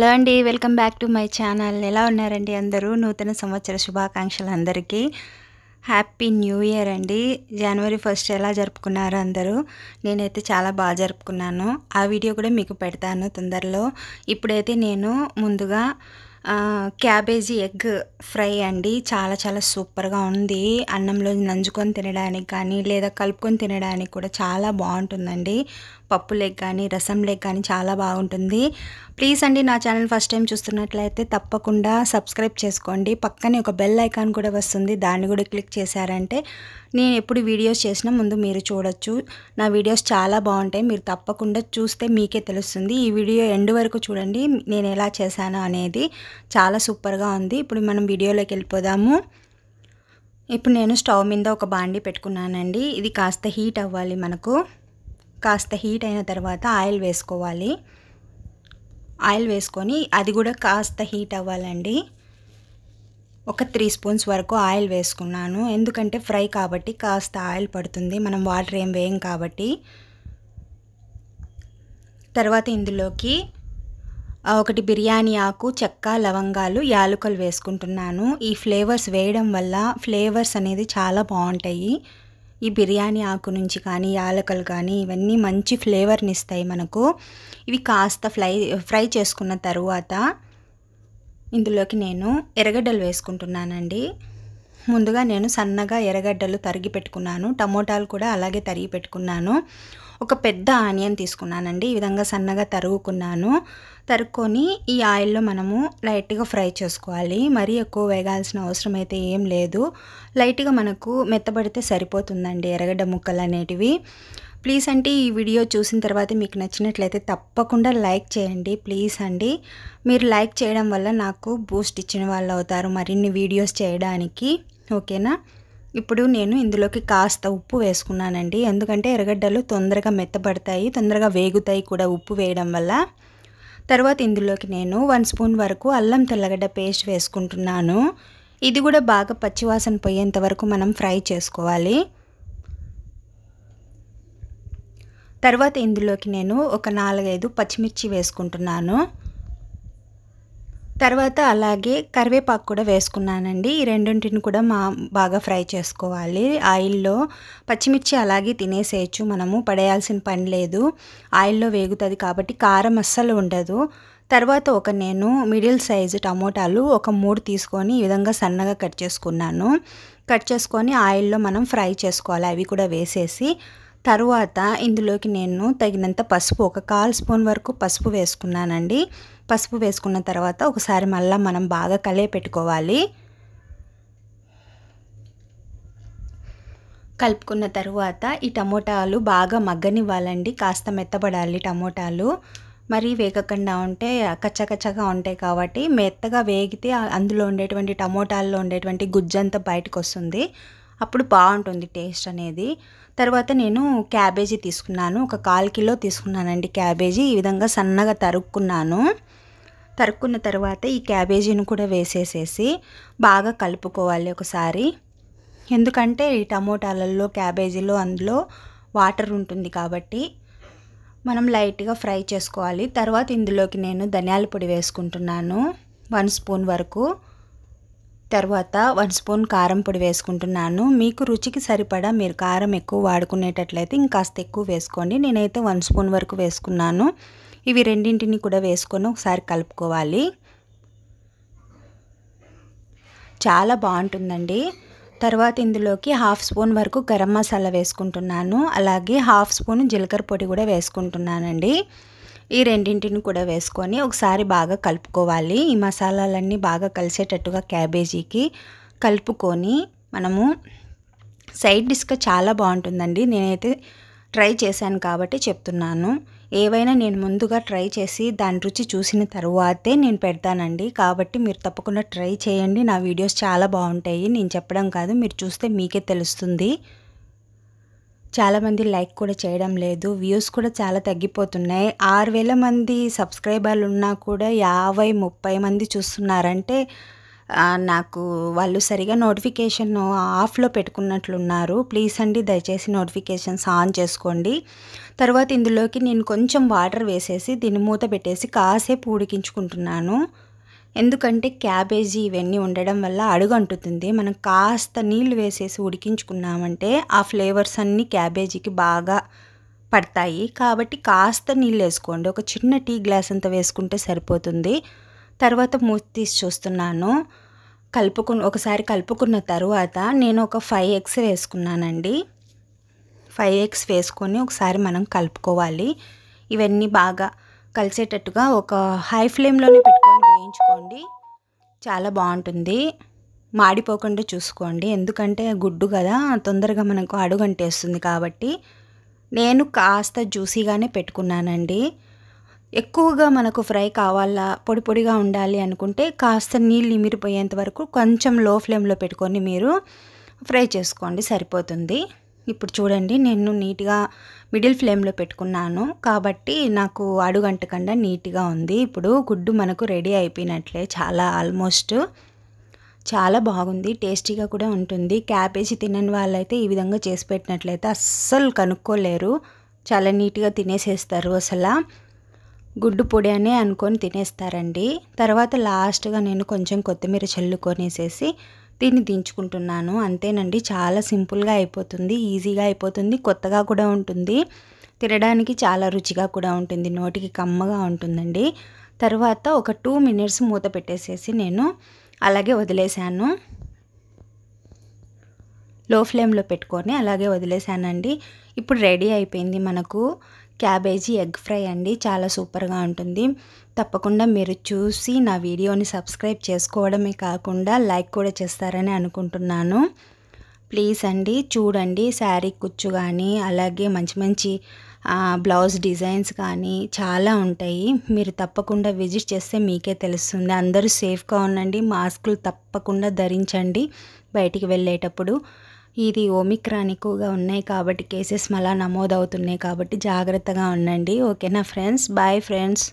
hello అండి welcome back to my channel ఎలా ఉన్నారండి అందరూ నూతన సంవత్సర శుభాకాంక్షలు అందరికీ హ్యాపీ న్యూ ఇయర్ అండి జనవరి ఫస్ట్ ఎలా జరుపుకున్నారు అందరూ నేనైతే చాలా బాగా జరుపుకున్నాను ఆ వీడియో కూడా మీకు పెడతాను తొందరలో ఇప్పుడైతే నేను ముందుగా క్యాబేజీ ఎగ్ ఫ్రై అండి చాలా చాలా సూపర్గా ఉంది అన్నంలో నంజుకొని తినడానికి కానీ లేదా కలుపుకొని తినడానికి కూడా చాలా బాగుంటుందండి పప్పు లేక్ కానీ రసం లేక్ కానీ చాలా బాగుంటుంది ప్లీజ్ అండి నా ఛానల్ ఫస్ట్ టైం చూస్తున్నట్లయితే తప్పకుండా సబ్స్క్రైబ్ చేసుకోండి పక్కనే ఒక బెల్ ఐకాన్ కూడా వస్తుంది దాన్ని కూడా క్లిక్ చేశారంటే నేను ఎప్పుడు వీడియోస్ చేసినా ముందు మీరు చూడొచ్చు నా వీడియోస్ చాలా బాగుంటాయి మీరు తప్పకుండా చూస్తే మీకే తెలుస్తుంది ఈ వీడియో ఎండ్ వరకు చూడండి నేను ఎలా చేశాను అనేది చాలా సూపర్గా ఉంది ఇప్పుడు మనం వీడియోలోకి వెళ్ళిపోదాము ఇప్పుడు నేను స్టవ్ మీద ఒక బాండి పెట్టుకున్నానండి ఇది కాస్త హీట్ అవ్వాలి మనకు కాస్త హీట్ అయిన తర్వాత ఆయిల్ వేసుకోవాలి ఆయిల్ వేసుకొని అది కూడా కాస్త హీట్ అవ్వాలండి ఒక త్రీ స్పూన్స్ వరకు ఆయిల్ వేసుకున్నాను ఎందుకంటే ఫ్రై కాబట్టి కాస్త ఆయిల్ పడుతుంది మనం వాటర్ ఏం వేయం కాబట్టి తర్వాత ఇందులోకి ఒకటి బిర్యానీ ఆకు చెక్క లవంగాలు యాలకులు వేసుకుంటున్నాను ఈ ఫ్లేవర్స్ వేయడం వల్ల ఫ్లేవర్స్ అనేది చాలా బాగుంటాయి ఈ బిర్యానీ ఆకు నుంచి కానీ యాలకలు కానీ ఇవన్నీ మంచి ఫ్లేవర్ని ఇస్తాయి మనకు ఇవి కాస్త ఫ్రై ఫ్రై చేసుకున్న తరువాత ఇందులోకి నేను ఎర్రగడ్డలు వేసుకుంటున్నానండి ముందుగా నేను సన్నగా ఎర్రగడ్డలు తరిగి పెట్టుకున్నాను టమోటాలు కూడా అలాగే తరిగి పెట్టుకున్నాను ఒక పెద్ద ఆనియన్ తీసుకున్నానండి ఈ విధంగా సన్నగా తరుగుకున్నాను తరుక్కొని ఈ ఆయిల్లో మనము లైట్గా ఫ్రై చేసుకోవాలి మరీ ఎక్కువ వేగాల్సిన అవసరం అయితే ఏం లేదు లైట్గా మనకు మెత్తబడితే సరిపోతుందండి ఎర్రగడ్డ ముక్కలు అనేటివి ప్లీజ్ అండి ఈ వీడియో చూసిన తర్వాత మీకు నచ్చినట్లయితే తప్పకుండా లైక్ చేయండి ప్లీజ్ అండి మీరు లైక్ చేయడం వల్ల నాకు బూస్ట్ ఇచ్చిన వాళ్ళు అవుతారు మరిన్ని వీడియోస్ చేయడానికి ఓకేనా ఇప్పుడు నేను ఇందులోకి కాస్త ఉప్పు వేసుకున్నానండి ఎందుకంటే ఎర్రగడ్డలు తొందరగా మెత్తబడతాయి తొందరగా వేగుతాయి కూడా ఉప్పు వేయడం వల్ల తర్వాత ఇందులోకి నేను వన్ స్పూన్ వరకు అల్లం తెల్లగడ్డ పేస్ట్ వేసుకుంటున్నాను ఇది కూడా బాగా పచ్చివాసన పోయేంత వరకు మనం ఫ్రై చేసుకోవాలి తర్వాత ఇందులోకి నేను ఒక నాలుగైదు పచ్చిమిర్చి వేసుకుంటున్నాను తర్వాత అలాగే కరివేపాకు కూడా వేసుకున్నానండి ఈ రెండింటిని కూడా మా బాగా ఫ్రై చేసుకోవాలి ఆయిల్లో పచ్చిమిర్చి అలాగే తినేసేయచ్చు మనము పడేయాల్సిన పని లేదు ఆయిల్లో వేగుతుంది కాబట్టి కారం అస్సలు ఉండదు తర్వాత ఒక నేను మిడిల్ సైజు టమోటాలు ఒక మూడు తీసుకొని ఈ విధంగా సన్నగా కట్ చేసుకున్నాను కట్ చేసుకొని ఆయిల్లో మనం ఫ్రై చేసుకోవాలి అవి కూడా వేసేసి తరువాత ఇందులోకి నేను తగినంత పసుపు ఒక కాల్ స్పూన్ వరకు పసుపు వేసుకున్నానండి పసుపు వేసుకున్న తర్వాత ఒకసారి మళ్ళీ మనం బాగా కలిపి పెట్టుకోవాలి కలుపుకున్న తర్వాత ఈ టమోటాలు బాగా మగ్గనివ్వాలండి కాస్త మెత్తబడాలి టమోటాలు మరీ వేగకుండా ఉంటే కచ్చకచ్చగా ఉంటాయి కాబట్టి మెత్తగా వేగితే అందులో ఉండేటువంటి టమోటాల్లో ఉండేటువంటి గుజ్జంతా బయటకు వస్తుంది అప్పుడు బాగుంటుంది టేస్ట్ అనేది తర్వాత నేను క్యాబేజీ తీసుకున్నాను ఒక కాల్ కిలో తీసుకున్నానండి క్యాబేజీ ఈ విధంగా సన్నగా తరుక్కున్నాను తరుక్కున్న తర్వాత ఈ క్యాబేజీని కూడా వేసేసేసి బాగా కలుపుకోవాలి ఒకసారి ఎందుకంటే ఈ టమోటాలలో క్యాబేజీలో అందులో వాటర్ ఉంటుంది కాబట్టి మనం లైట్గా ఫ్రై చేసుకోవాలి తర్వాత ఇందులోకి నేను ధనియాల పొడి వేసుకుంటున్నాను వన్ స్పూన్ వరకు తర్వాత వన్ స్పూన్ కారం పొడి వేసుకుంటున్నాను మీకు రుచికి సరిపడా మీరు కారం ఎక్కువ వాడుకునేటట్లయితే ఇంకాస్త ఎక్కువ వేసుకోండి నేనైతే వన్ స్పూన్ వరకు వేసుకున్నాను ఇవి రెండింటిని కూడా వేసుకొని ఒకసారి కలుపుకోవాలి చాలా బాగుంటుందండి తర్వాత ఇందులోకి హాఫ్ స్పూన్ వరకు గరం మసాలా వేసుకుంటున్నాను అలాగే హాఫ్ స్పూన్ జీలకర్ర పొడి కూడా వేసుకుంటున్నానండి ఈ రెండింటిని కూడా వేసుకొని ఒకసారి బాగా కలుపుకోవాలి ఈ మసాలాలన్నీ బాగా కలిసేటట్టుగా క్యాబేజీకి కలుపుకొని మనము సైడ్ డిష్గా చాలా బాగుంటుందండి నేనైతే ట్రై చేశాను కాబట్టి చెప్తున్నాను ఏవైనా నేను ముందుగా ట్రై చేసి దాని రుచి చూసిన తరువాతే నేను పెడతానండి కాబట్టి మీరు తప్పకుండా ట్రై చేయండి నా వీడియోస్ చాలా బాగుంటాయి నేను చెప్పడం కాదు మీరు చూస్తే మీకే తెలుస్తుంది చాలామంది లైక్ కూడా చేయడం లేదు వ్యూస్ కూడా చాలా తగ్గిపోతున్నాయి ఆరు వేల మంది సబ్స్క్రైబర్లు ఉన్నా కూడా యాభై ముప్పై మంది చూస్తున్నారంటే నాకు వాళ్ళు సరిగా నోటిఫికేషన్ ఆఫ్లో పెట్టుకున్నట్లున్నారు ప్లీజ్ అండి దయచేసి నోటిఫికేషన్స్ ఆన్ చేసుకోండి తర్వాత ఇందులోకి నేను కొంచెం వాటర్ వేసేసి దీన్ని మూత పెట్టేసి కాసేపు ఉడికించుకుంటున్నాను ఎందుకంటే క్యాబేజీ ఇవన్నీ ఉండడం వల్ల అడుగు అంటుతుంది మనం కాస్త నీళ్ళు వేసేసి ఉడికించుకున్నామంటే ఆ ఫ్లేవర్స్ అన్నీ క్యాబేజీకి బాగా పడతాయి కాబట్టి కాస్త నీళ్ళు వేసుకోండి ఒక చిన్న టీ గ్లాస్ అంత వేసుకుంటే సరిపోతుంది తర్వాత మూత తీసి చూస్తున్నాను కలుపుకు ఒకసారి కలుపుకున్న తర్వాత నేను ఒక ఫైవ్ ఎగ్స్ వేసుకున్నానండి ఫైవ్ ఎగ్స్ వేసుకొని ఒకసారి మనం కలుపుకోవాలి ఇవన్నీ బాగా కలిసేటట్టుగా ఒక హై ఫ్లేమ్లోనే పెట్టుకొని వేయించుకోండి చాలా బాగుంటుంది మాడిపోకుండా చూసుకోండి ఎందుకంటే గుడ్డు కదా తొందరగా మనకు అడుగంటేస్తుంది కాబట్టి నేను కాస్త జ్యూసీగానే పెట్టుకున్నానండి ఎక్కువగా మనకు ఫ్రై కావాలా పొడి పొడిగా ఉండాలి అనుకుంటే కాస్త నీళ్ళు ఇమిరిపోయేంత వరకు కొంచెం లో ఫ్లేమ్లో పెట్టుకొని మీరు ఫ్రై చేసుకోండి సరిపోతుంది ఇప్పుడు చూడండి నేను నీట్గా మిడిల్ ఫ్లేమ్లో పెట్టుకున్నాను కాబట్టి నాకు అడుగంట కన్నా నీట్గా ఉంది ఇప్పుడు గుడ్డు మనకు రెడీ అయిపోయినట్లే చాలా ఆల్మోస్ట్ చాలా బాగుంది టేస్టీగా కూడా ఉంటుంది క్యాబేజీ తినని వాళ్ళైతే ఈ విధంగా చేసి పెట్టినట్లయితే అస్సలు కనుక్కోలేరు చాలా నీట్గా తినేసేస్తారు అసలు గుడ్డు పొడి అనే అనుకొని తినేస్తారండి తర్వాత లాస్ట్గా నేను కొంచెం కొత్తిమీర చల్లుకొనేసేసి దీన్ని దించుకుంటున్నాను అంతేనండి చాలా సింపుల్గా అయిపోతుంది ఈజీగా అయిపోతుంది కొత్తగా కూడా ఉంటుంది తినడానికి చాలా రుచిగా కూడా ఉంటుంది నోటికి కమ్మగా ఉంటుందండి తర్వాత ఒక టూ మినిట్స్ మూత పెట్టేసేసి నేను అలాగే వదిలేశాను లో ఫ్లేమ్లో పెట్టుకొని అలాగే వదిలేశానండి ఇప్పుడు రెడీ అయిపోయింది మనకు క్యాబేజీ ఎగ్ ఫ్రై అండి చాలా సూపర్గా ఉంటుంది తప్పకుండా మీరు చూసి నా వీడియోని సబ్స్క్రైబ్ చేసుకోవడమే కాకుండా లైక్ కూడా చేస్తారని అనుకుంటున్నాను ప్లీజ్ అండి చూడండి శారీ కుచ్చు కానీ అలాగే మంచి మంచి బ్లౌజ్ డిజైన్స్ కానీ చాలా ఉంటాయి మీరు తప్పకుండా విజిట్ చేస్తే మీకే తెలుస్తుంది అందరూ సేఫ్గా ఉండండి మాస్కులు తప్పకుండా ధరించండి బయటికి వెళ్ళేటప్పుడు ఇది ఓమిక్రాన్ ఎక్కువగా ఉన్నాయి కాబట్టి కేసెస్ మళ్ళా నమోదవుతున్నాయి కాబట్టి జాగ్రత్తగా ఉండండి ఓకేనా ఫ్రెండ్స్ బాయ్ ఫ్రెండ్స్